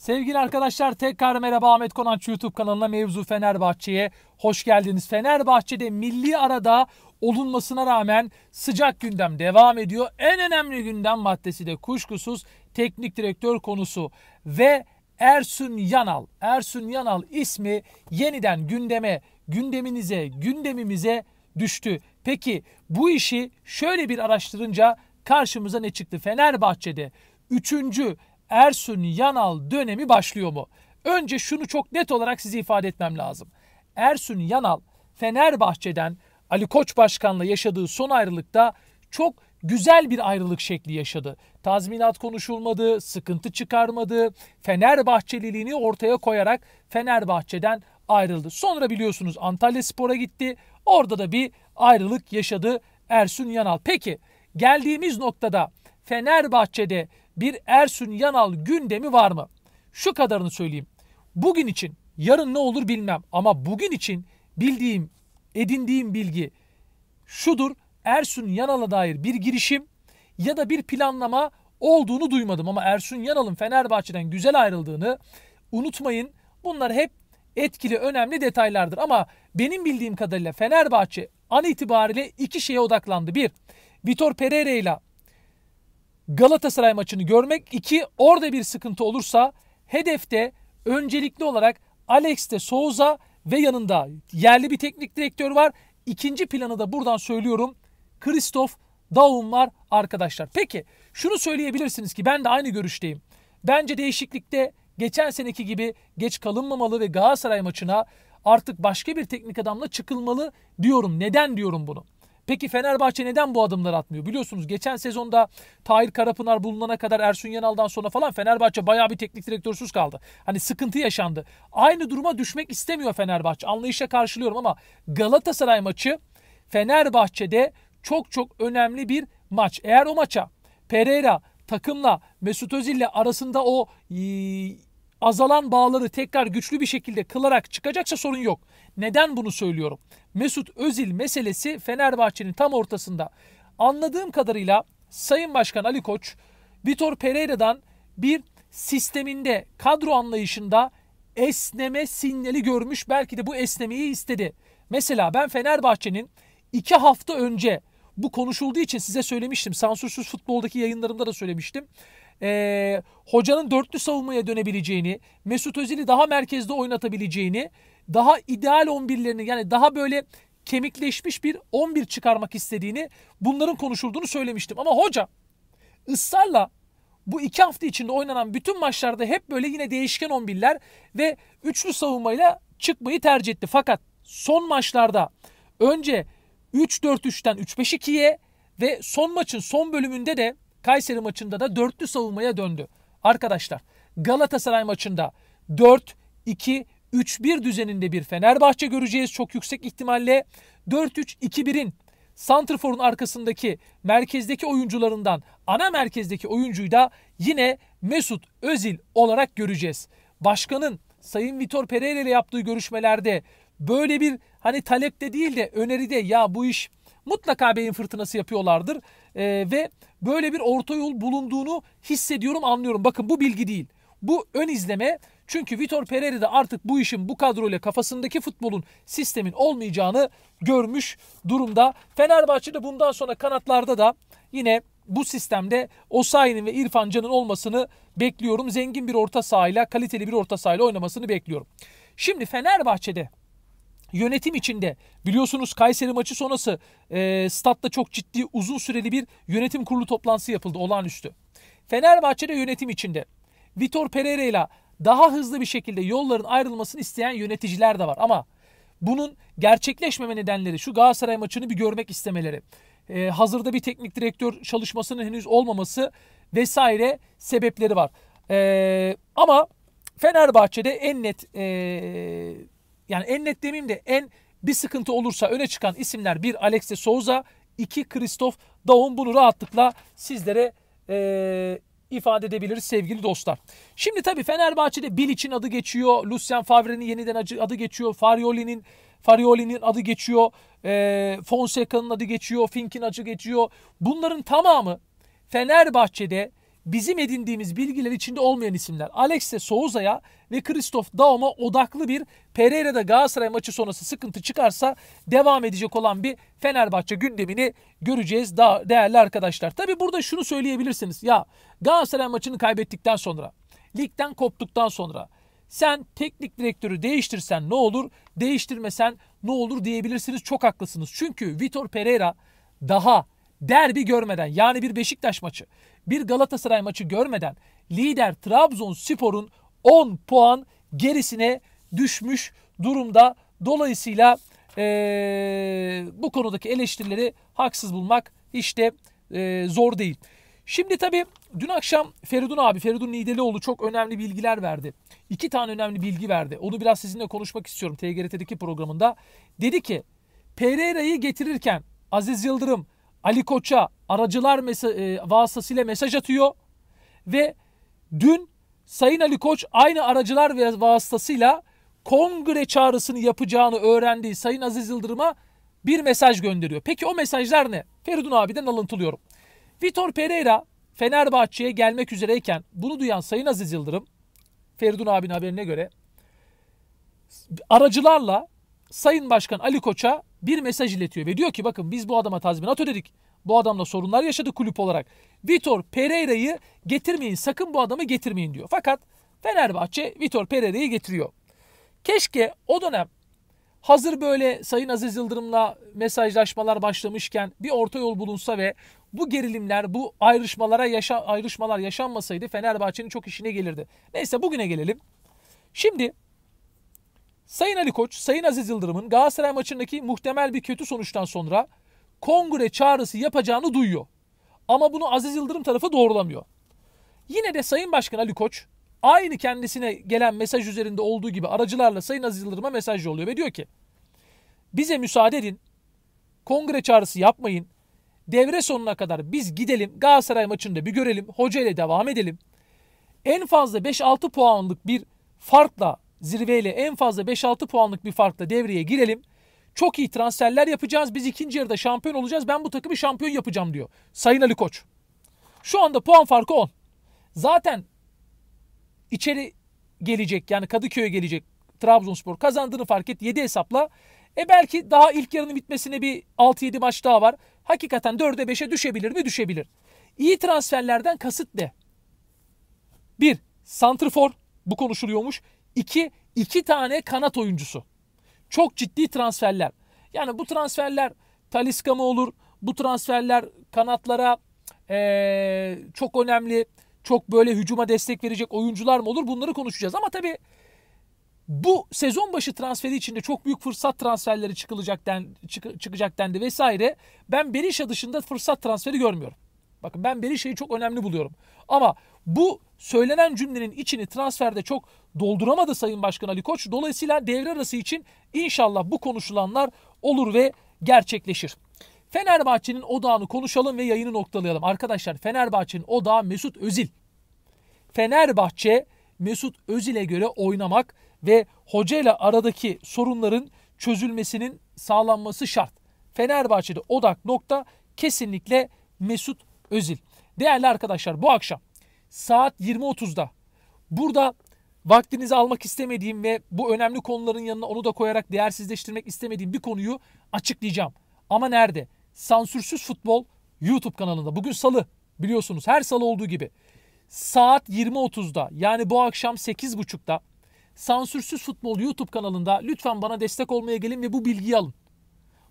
Sevgili arkadaşlar tekrar merhaba Ahmet Konanç YouTube kanalına mevzu Fenerbahçe'ye hoş geldiniz. Fenerbahçe'de milli arada olunmasına rağmen sıcak gündem devam ediyor. En önemli gündem maddesi de kuşkusuz teknik direktör konusu ve Ersun Yanal. Ersun Yanal ismi yeniden gündeme, gündeminize, gündemimize düştü. Peki bu işi şöyle bir araştırınca karşımıza ne çıktı? Fenerbahçe'de 3. Ersun Yanal dönemi başlıyor mu? Önce şunu çok net olarak size ifade etmem lazım. Ersun Yanal Fenerbahçe'den Ali Koç Başkan'la yaşadığı son ayrılıkta çok güzel bir ayrılık şekli yaşadı. Tazminat konuşulmadı, sıkıntı çıkarmadı. Fenerbahçeliliğini ortaya koyarak Fenerbahçe'den ayrıldı. Sonra biliyorsunuz Antalya Spor'a gitti. Orada da bir ayrılık yaşadı Ersun Yanal. Peki geldiğimiz noktada Fenerbahçe'de bir Ersun Yanal gündemi var mı? Şu kadarını söyleyeyim. Bugün için yarın ne olur bilmem ama bugün için bildiğim, edindiğim bilgi şudur. Ersun Yanal'a dair bir girişim ya da bir planlama olduğunu duymadım ama Ersun Yanal'ın Fenerbahçe'den güzel ayrıldığını unutmayın. Bunlar hep etkili önemli detaylardır ama benim bildiğim kadarıyla Fenerbahçe an itibariyle iki şeye odaklandı. Bir, Vitor Pereira ile Galatasaray maçını görmek. iki orada bir sıkıntı olursa hedefte öncelikli olarak Alex de Souza ve yanında yerli bir teknik direktör var. İkinci planı da buradan söylüyorum. Christoph Daum var arkadaşlar. Peki şunu söyleyebilirsiniz ki ben de aynı görüşteyim. Bence değişiklikte geçen seneki gibi geç kalınmamalı ve Galatasaray maçına artık başka bir teknik adamla çıkılmalı diyorum. Neden diyorum bunu? Peki Fenerbahçe neden bu adımları atmıyor? Biliyorsunuz geçen sezonda Tahir Karapınar bulunana kadar Ersun Yanal'dan sonra falan Fenerbahçe bayağı bir teknik direktörsüz kaldı. Hani sıkıntı yaşandı. Aynı duruma düşmek istemiyor Fenerbahçe. Anlayışa karşılıyorum ama Galatasaray maçı Fenerbahçe'de çok çok önemli bir maç. Eğer o maça Pereira takımla Mesut Özil'le arasında o azalan bağları tekrar güçlü bir şekilde kılarak çıkacaksa sorun yok. Neden bunu söylüyorum? Mesut Özil meselesi Fenerbahçe'nin tam ortasında. Anladığım kadarıyla Sayın Başkan Ali Koç Vitor Pereira'dan bir sisteminde, kadro anlayışında esneme sinyali görmüş. Belki de bu esnemeyi istedi. Mesela ben Fenerbahçe'nin iki hafta önce bu konuşulduğu için size söylemiştim. Sansürsüz futboldaki yayınlarımda da söylemiştim. Ee, hocanın dörtlü savunmaya dönebileceğini, Mesut Özil'i daha merkezde oynatabileceğini daha ideal 11'lerini yani daha böyle kemikleşmiş bir 11 çıkarmak istediğini bunların konuşulduğunu söylemiştim. Ama hoca ısrarla bu iki hafta içinde oynanan bütün maçlarda hep böyle yine değişken 11'ler ve üçlü savunmayla çıkmayı tercih etti. Fakat son maçlarda önce 3-4-3'ten 3-5-2'ye ve son maçın son bölümünde de Kayseri maçında da dörtlü savunmaya döndü. Arkadaşlar Galatasaray maçında 4 2 3-1 düzeninde bir Fenerbahçe göreceğiz çok yüksek ihtimalle. 4-3-2-1'in Santrfor'un arkasındaki merkezdeki oyuncularından ana merkezdeki oyuncuyu da yine Mesut Özil olarak göreceğiz. Başkanın Sayın Vitor Pereira ile yaptığı görüşmelerde böyle bir hani talepte değil de öneride ya bu iş mutlaka beyin fırtınası yapıyorlardır ee, ve böyle bir orta yol bulunduğunu hissediyorum anlıyorum. Bakın bu bilgi değil. Bu ön izleme çünkü Vitor Pereira da artık bu işin bu kadroyla kafasındaki futbolun sistemin olmayacağını görmüş durumda. Fenerbahçe de bundan sonra kanatlarda da yine bu sistemde Osayi'nin ve İrfan Can'ın olmasını bekliyorum. Zengin bir orta sahayla, kaliteli bir orta sahayla oynamasını bekliyorum. Şimdi Fenerbahçe'de yönetim içinde biliyorsunuz Kayseri maçı sonrası e, statta çok ciddi uzun süreli bir yönetim kurulu toplantısı yapıldı olağanüstü. Fenerbahçe'de yönetim içinde Vitor Pereira ile daha hızlı bir şekilde yolların ayrılmasını isteyen yöneticiler de var. Ama bunun gerçekleşmeme nedenleri şu Galatasaray maçını bir görmek istemeleri, e, hazırda bir teknik direktör çalışmasının henüz olmaması vesaire sebepleri var. E, ama Fenerbahçe'de en net e, yani en net demeyeyim de en bir sıkıntı olursa öne çıkan isimler bir Alexe de Souza, iki Christoph Daum bunu rahatlıkla sizlere e, ifade edebiliriz sevgili dostlar. Şimdi tabii Fenerbahçe'de Bilic'in adı geçiyor. Lucien Favre'nin yeniden adı geçiyor. Farioli'nin Farioli'nin adı geçiyor. E, Fonseca'nın adı geçiyor. Fink'in adı geçiyor. Bunların tamamı Fenerbahçe'de bizim edindiğimiz bilgiler içinde olmayan isimler. Alex de Souza'ya ve Christoph Daum'a odaklı bir Pereira'da Galatasaray maçı sonrası sıkıntı çıkarsa devam edecek olan bir Fenerbahçe gündemini göreceğiz daha değerli arkadaşlar. Tabi burada şunu söyleyebilirsiniz. Ya Galatasaray maçını kaybettikten sonra, ligden koptuktan sonra sen teknik direktörü değiştirsen ne olur, değiştirmesen ne olur diyebilirsiniz. Çok haklısınız. Çünkü Vitor Pereira daha derbi görmeden yani bir Beşiktaş maçı bir Galatasaray maçı görmeden lider Trabzonspor'un 10 puan gerisine düşmüş durumda. Dolayısıyla ee, bu konudaki eleştirileri haksız bulmak işte e, zor değil. Şimdi tabii dün akşam Feridun abi, Feridun Nidelioğlu çok önemli bilgiler verdi. İki tane önemli bilgi verdi. Onu biraz sizinle konuşmak istiyorum TGRT'deki programında. Dedi ki Pereira'yı getirirken Aziz Yıldırım Ali Koç'a aracılar mesa- e, vasıtasıyla mesaj atıyor ve dün Sayın Ali Koç aynı aracılar vasıtasıyla kongre çağrısını yapacağını öğrendiği Sayın Aziz Yıldırım'a bir mesaj gönderiyor. Peki o mesajlar ne? Feridun abiden alıntılıyorum. Vitor Pereira Fenerbahçe'ye gelmek üzereyken bunu duyan Sayın Aziz Yıldırım Feridun abinin haberine göre aracılarla Sayın Başkan Ali Koç'a bir mesaj iletiyor ve diyor ki bakın biz bu adama tazminat ödedik. Bu adamla sorunlar yaşadı kulüp olarak. Vitor Pereira'yı getirmeyin sakın bu adamı getirmeyin diyor. Fakat Fenerbahçe Vitor Pereira'yı getiriyor. Keşke o dönem hazır böyle Sayın Aziz Yıldırım'la mesajlaşmalar başlamışken bir orta yol bulunsa ve bu gerilimler, bu ayrışmalara yaşa ayrışmalar yaşanmasaydı Fenerbahçe'nin çok işine gelirdi. Neyse bugüne gelelim. Şimdi Sayın Ali Koç, Sayın Aziz Yıldırım'ın Galatasaray maçındaki muhtemel bir kötü sonuçtan sonra kongre çağrısı yapacağını duyuyor. Ama bunu Aziz Yıldırım tarafı doğrulamıyor. Yine de Sayın Başkan Ali Koç aynı kendisine gelen mesaj üzerinde olduğu gibi aracılarla Sayın Aziz Yıldırım'a mesaj yolluyor ve diyor ki bize müsaade edin kongre çağrısı yapmayın devre sonuna kadar biz gidelim Galatasaray maçında bir görelim hoca ile devam edelim en fazla 5-6 puanlık bir farkla zirveyle en fazla 5-6 puanlık bir farkla devreye girelim. Çok iyi transferler yapacağız. Biz ikinci yarıda şampiyon olacağız. Ben bu takımı şampiyon yapacağım diyor. Sayın Ali Koç. Şu anda puan farkı 10. Zaten içeri gelecek yani Kadıköy'e gelecek Trabzonspor kazandığını fark et 7 hesapla. E belki daha ilk yarının bitmesine bir 6-7 maç daha var. Hakikaten 4'e 5'e düşebilir mi? Düşebilir. İyi transferlerden kasıt ne? 1. Santrfor bu konuşuluyormuş. İki, iki tane kanat oyuncusu. Çok ciddi transferler. Yani bu transferler Taliska mı olur? Bu transferler kanatlara ee, çok önemli, çok böyle hücuma destek verecek oyuncular mı olur? Bunları konuşacağız. Ama tabii bu sezon başı transferi içinde çok büyük fırsat transferleri çıkılacak den, çık, çıkacak dendi vesaire. Ben Berisha dışında fırsat transferi görmüyorum. Bakın ben Berisha'yı çok önemli buluyorum. Ama bu söylenen cümlenin içini transferde çok dolduramadı Sayın Başkan Ali Koç. Dolayısıyla devre arası için inşallah bu konuşulanlar olur ve gerçekleşir. Fenerbahçe'nin odağını konuşalım ve yayını noktalayalım. Arkadaşlar Fenerbahçe'nin odağı Mesut Özil. Fenerbahçe Mesut Özil'e göre oynamak ve hoca ile aradaki sorunların çözülmesinin sağlanması şart. Fenerbahçe'de odak nokta kesinlikle Mesut Özil. Değerli arkadaşlar bu akşam saat 20.30'da. Burada vaktinizi almak istemediğim ve bu önemli konuların yanına onu da koyarak değersizleştirmek istemediğim bir konuyu açıklayacağım. Ama nerede? Sansürsüz Futbol YouTube kanalında. Bugün salı biliyorsunuz her salı olduğu gibi. Saat 20.30'da yani bu akşam 8.30'da Sansürsüz Futbol YouTube kanalında lütfen bana destek olmaya gelin ve bu bilgiyi alın.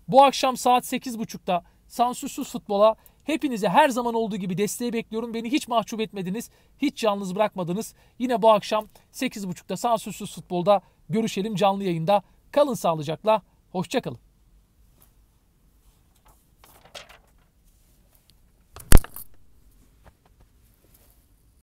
Bu akşam saat 8.30'da Sansürsüz Futbol'a Hepinize her zaman olduğu gibi desteği bekliyorum. Beni hiç mahcup etmediniz, hiç yalnız bırakmadınız. Yine bu akşam 8.30'da Sansürsüz Futbol'da görüşelim canlı yayında. Kalın sağlıcakla, hoşçakalın.